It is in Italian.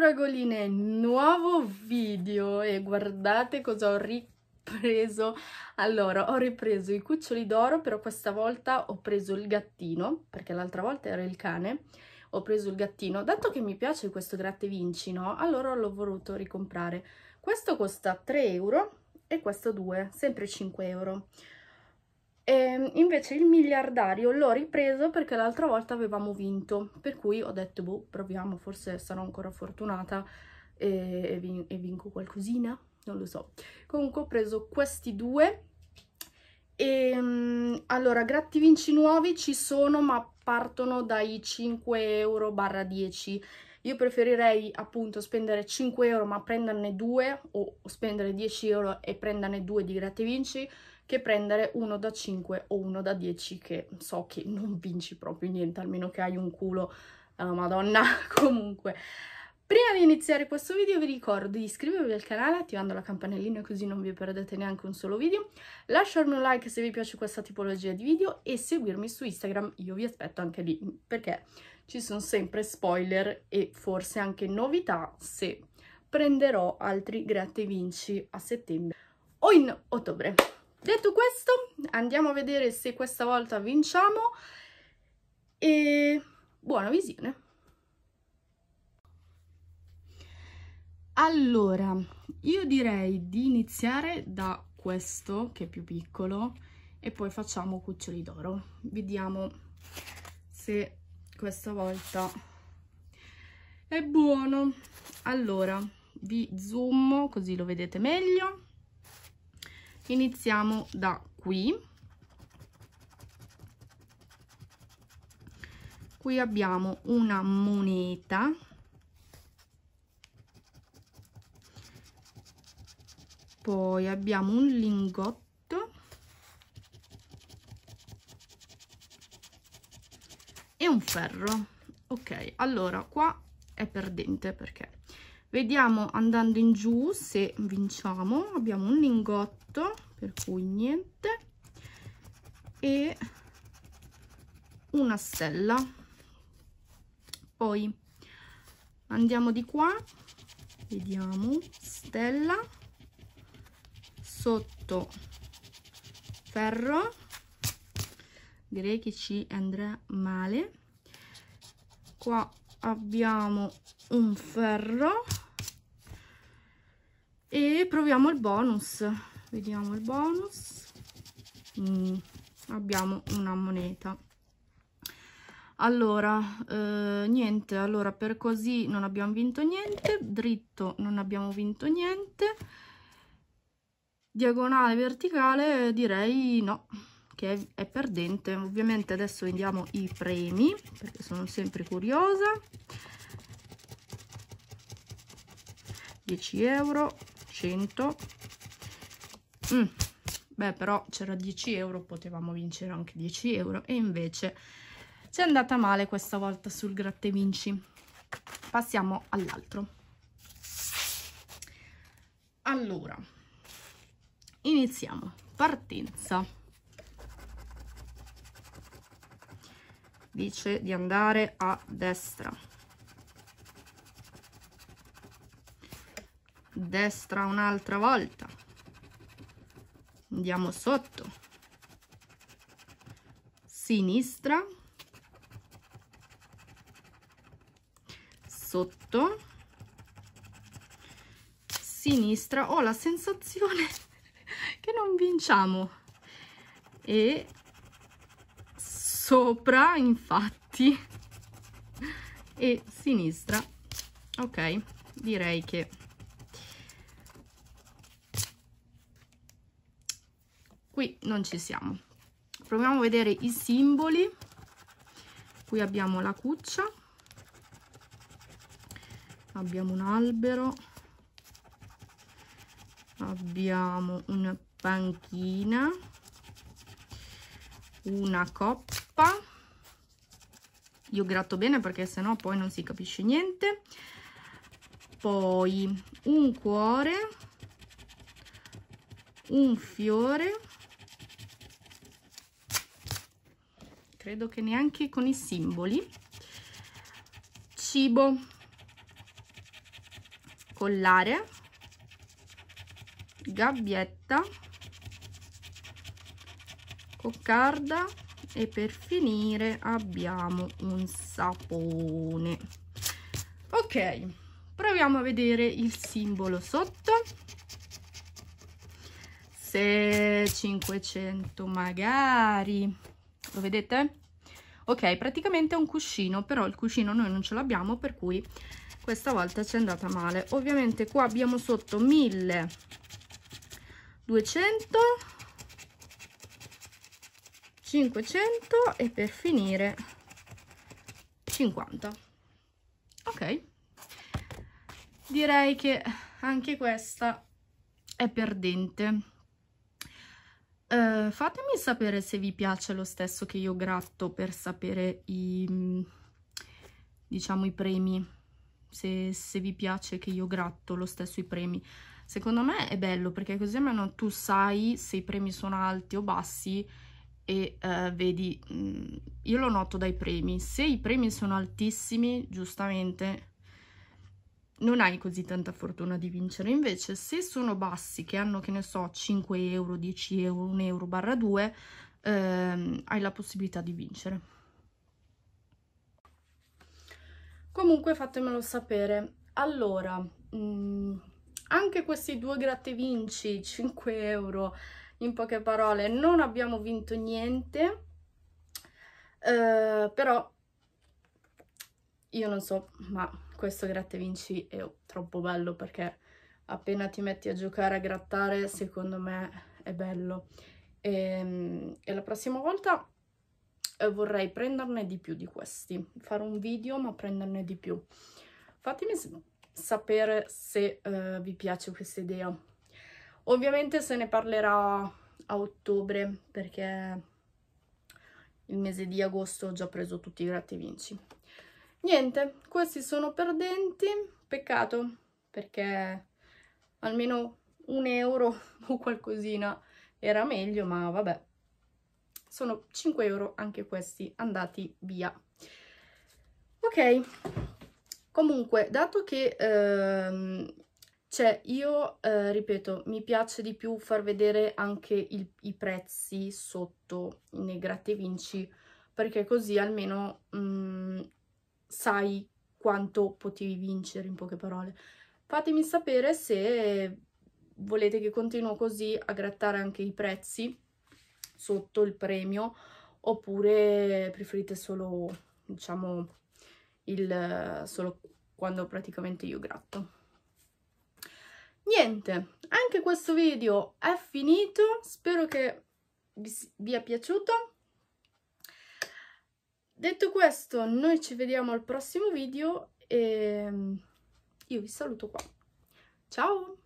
fragoline, nuovo video e guardate cosa ho ripreso. Allora, ho ripreso i cuccioli d'oro, però questa volta ho preso il gattino, perché l'altra volta era il cane. Ho preso il gattino, dato che mi piace questo gratte vinci, no? Allora l'ho voluto ricomprare. Questo costa 3 euro e questo 2, sempre 5 euro. E ehm, invece il miliardario l'ho ripreso perché l'altra volta avevamo vinto, per cui ho detto boh proviamo, forse sarò ancora fortunata e, vin e vinco qualcosina, non lo so. Comunque ho preso questi due e, ehm, allora, gratti vinci nuovi ci sono, ma partono dai 5 euro barra 10. Io preferirei appunto spendere 5 euro ma prenderne 2 o spendere 10 euro e prenderne 2 di gratti vinci che prendere uno da 5 o uno da 10 che so che non vinci proprio niente, almeno che hai un culo, uh, madonna, comunque... Prima di iniziare questo video vi ricordo di iscrivervi al canale attivando la campanellina così non vi perdete neanche un solo video, lasciarmi un like se vi piace questa tipologia di video e seguirmi su Instagram, io vi aspetto anche lì perché ci sono sempre spoiler e forse anche novità se prenderò altri gratte vinci a settembre o in ottobre detto questo andiamo a vedere se questa volta vinciamo e buona visione allora io direi di iniziare da questo che è più piccolo e poi facciamo cuccioli d'oro vediamo se questa volta è buono allora vi zoom così lo vedete meglio iniziamo da qui qui abbiamo una moneta poi abbiamo un lingotto e un ferro ok allora qua è perdente perché vediamo andando in giù se vinciamo abbiamo un lingotto per cui niente e una stella poi andiamo di qua vediamo stella sotto ferro direi che ci andrà male qua abbiamo un ferro e proviamo il bonus vediamo il bonus mm, abbiamo una moneta allora eh, niente allora per così non abbiamo vinto niente dritto non abbiamo vinto niente diagonale verticale direi no che è, è perdente ovviamente adesso vediamo i premi perché sono sempre curiosa 10 euro 100 mm. beh però c'era 10 euro potevamo vincere anche 10 euro e invece ci è andata male questa volta sul gratte vinci passiamo all'altro allora iniziamo partenza dice di andare a destra destra un'altra volta andiamo sotto sinistra sotto sinistra ho la sensazione che non vinciamo e sopra infatti e sinistra ok direi che qui non ci siamo proviamo a vedere i simboli qui abbiamo la cuccia abbiamo un albero abbiamo una panchina una coppa io gratto bene perché sennò poi non si capisce niente poi un cuore un fiore credo che neanche con i simboli cibo collare gabbietta coccarda e per finire abbiamo un sapone ok proviamo a vedere il simbolo sotto se 500 magari lo vedete? ok praticamente è un cuscino però il cuscino noi non ce l'abbiamo per cui questa volta ci è andata male ovviamente qua abbiamo sotto 1200 500 e per finire 50 ok direi che anche questa è perdente eh, fatemi sapere se vi piace lo stesso che io gratto per sapere i, diciamo, i premi, se, se vi piace che io gratto lo stesso i premi. Secondo me è bello perché così almeno tu sai se i premi sono alti o bassi e eh, vedi, mm, io lo noto dai premi. Se i premi sono altissimi, giustamente non hai così tanta fortuna di vincere. Invece se sono bassi, che hanno, che ne so, 5 euro, 10 euro, 1 euro, barra 2, ehm, hai la possibilità di vincere. Comunque fatemelo sapere. Allora, mh, mm, anche questi due gratte vinci, 5 euro, in poche parole, non abbiamo vinto niente, eh, però io non so, ma questo gratta vinci è troppo bello perché appena ti metti a giocare a grattare, secondo me è bello. E, ehm, e la prossima volta eh, vorrei prenderne di più di questi, fare un video ma prenderne di più. Fatemi sapere se uh, vi piace questa idea. Ovviamente se ne parlerà a ottobre perché il mese di agosto ho già preso tutti i gratta vinci niente questi sono perdenti peccato perché almeno un euro o qualcosina era meglio ma vabbè sono 5 euro anche questi andati via ok comunque dato che ehm, cioè io eh, ripeto mi piace di più far vedere anche il, i prezzi sotto nei gratte vinci perché così almeno mh, mm, sai quanto potevi vincere, in poche parole. Fatemi sapere se volete che continuo così a grattare anche i prezzi sotto il premio oppure preferite solo, diciamo, il, solo quando praticamente io gratto. Niente, anche questo video è finito, spero che vi, vi è piaciuto Detto questo, noi ci vediamo al prossimo video e mm, io vi saluto qua. Ciao!